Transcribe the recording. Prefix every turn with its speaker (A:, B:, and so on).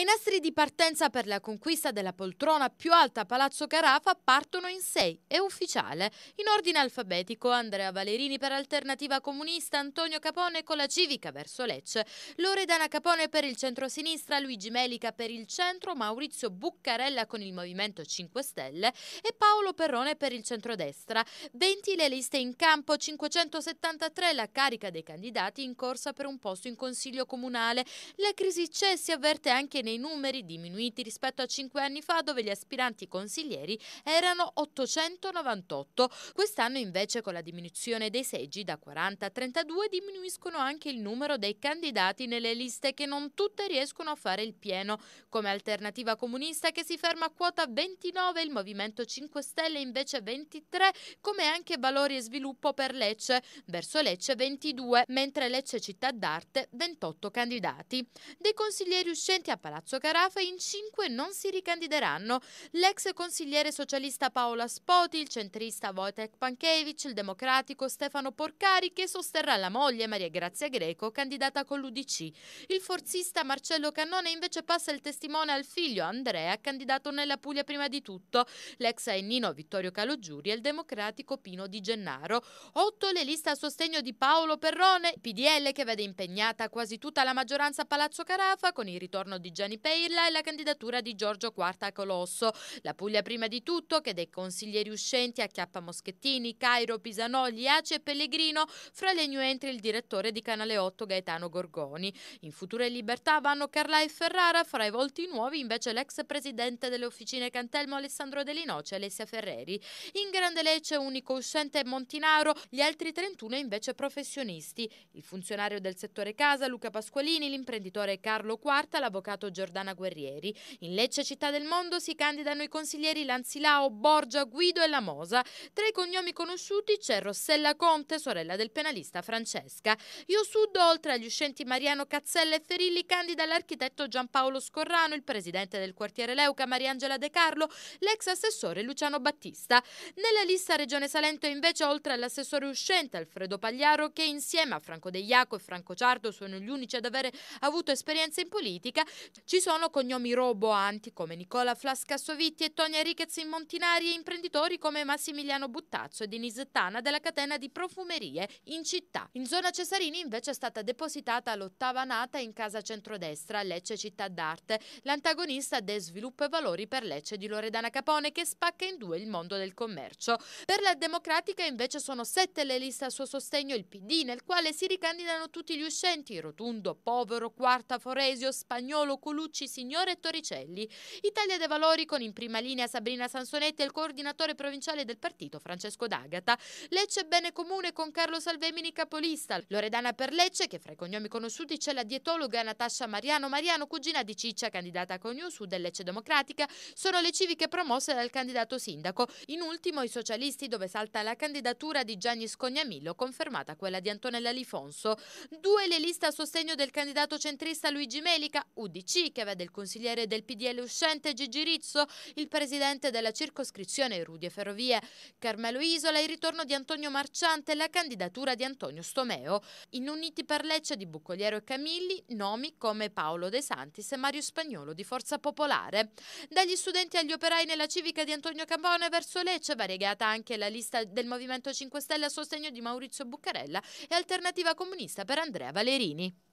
A: Ai nastri di partenza per la conquista della poltrona più alta a Palazzo Carafa partono in sei, è ufficiale. In ordine alfabetico Andrea Valerini per Alternativa Comunista, Antonio Capone con la Civica verso Lecce, Loredana Capone per il centro-sinistra, Luigi Melica per il centro, Maurizio Buccarella con il Movimento 5 Stelle e Paolo Perrone per il centro-destra. 20 le liste in campo, 573 la carica dei candidati in corsa per un posto in Consiglio Comunale. La crisi c'è si avverte anche nei nei numeri diminuiti rispetto a cinque anni fa dove gli aspiranti consiglieri erano 898. Quest'anno invece con la diminuzione dei seggi da 40 a 32 diminuiscono anche il numero dei candidati nelle liste che non tutte riescono a fare il pieno, come Alternativa Comunista che si ferma a quota 29, il Movimento 5 Stelle invece 23, come anche Valori e Sviluppo per Lecce, verso Lecce 22, mentre Lecce Città d'Arte 28 candidati. Dei consiglieri uscenti a Palazzo Carafa, in cinque non si ricandideranno. L'ex consigliere socialista Paola Spoti, il centrista Wojtek Pankevich, il democratico Stefano Porcari che sosterrà la moglie Maria Grazia Greco, candidata con l'Udc. Il forzista Marcello Cannone invece passa il testimone al figlio Andrea, candidato nella Puglia prima di tutto, l'ex Ennino Vittorio Calogiuri e il democratico Pino Di Gennaro. Otto le liste a sostegno di Paolo Perrone, PDL che vede impegnata quasi tutta la maggioranza a Palazzo Carafa con il ritorno di Gianni Peirla e la candidatura di Giorgio Quarta Colosso. La Puglia prima di tutto che dei consiglieri uscenti a Chiappa Moschettini, Cairo, Pisanogli, Ace e Pellegrino, fra le new entry il direttore di Canale 8 Gaetano Gorgoni. In Futura Libertà vanno Carla e Ferrara, fra i volti nuovi invece l'ex presidente delle officine Cantelmo Alessandro Delinoce e Alessia Ferreri. In Grande Lecce unico uscente Montinaro, gli altri 31 invece professionisti. Il funzionario del settore casa Luca Pasqualini, l'imprenditore Carlo Quarta, l'avvocato Giordana Guerrieri. In Lecce Città del Mondo si candidano i consiglieri Lanzilao, Borgia, Guido e Lamosa. Tra i cognomi conosciuti c'è Rossella Conte, sorella del penalista Francesca. Io Sud, oltre agli uscenti Mariano Cazzella e Ferilli, candida l'architetto Giampaolo Scorrano, il presidente del quartiere Leuca Mariangela De Carlo, l'ex assessore Luciano Battista. Nella lista Regione Salento invece, oltre all'assessore uscente Alfredo Pagliaro, che insieme a Franco De Iaco e Franco Ciardo sono gli unici ad avere avuto esperienza in politica, ci sono cognomi roboanti come Nicola Flascassovitti e Tonia Ricchez in Montinari e imprenditori come Massimiliano Buttazzo e Denise Tana della catena di profumerie in città. In zona Cesarini invece è stata depositata l'ottava nata in casa centrodestra Lecce Città d'Arte, l'antagonista de Sviluppo e Valori per Lecce di Loredana Capone che spacca in due il mondo del commercio. Per la Democratica invece sono sette le liste a suo sostegno il PD nel quale si ricandidano tutti gli uscenti Rotundo, Povero, Quarta, Foresio, Spagnolo, Cur Colucci, Signore e Toricelli. Italia dei Valori con in prima linea Sabrina Sansonetti e il coordinatore provinciale del partito Francesco D'Agata. Lecce Bene Comune con Carlo Salvemini capolista. Loredana per Lecce che fra i cognomi conosciuti c'è la dietologa Natascia Mariano Mariano, cugina di Ciccia, candidata a Coniusu del Lecce Democratica. Sono le civiche promosse dal candidato sindaco. In ultimo i socialisti dove salta la candidatura di Gianni Scognamillo, confermata quella di Antonella Lifonso. Due le liste a sostegno del candidato centrista Luigi Melica, UDC PSC che vede il consigliere del PDL uscente Gigi Rizzo, il presidente della circoscrizione Rudi e Ferrovie, Carmelo Isola, il ritorno di Antonio Marciante e la candidatura di Antonio Stomeo. In Uniti per Lecce di Buccoliero e Camilli, nomi come Paolo De Santis e Mario Spagnolo di Forza Popolare. Dagli studenti agli operai nella civica di Antonio Campone verso Lecce, variegata anche la lista del Movimento 5 Stelle a sostegno di Maurizio Buccarella e Alternativa Comunista per Andrea Valerini.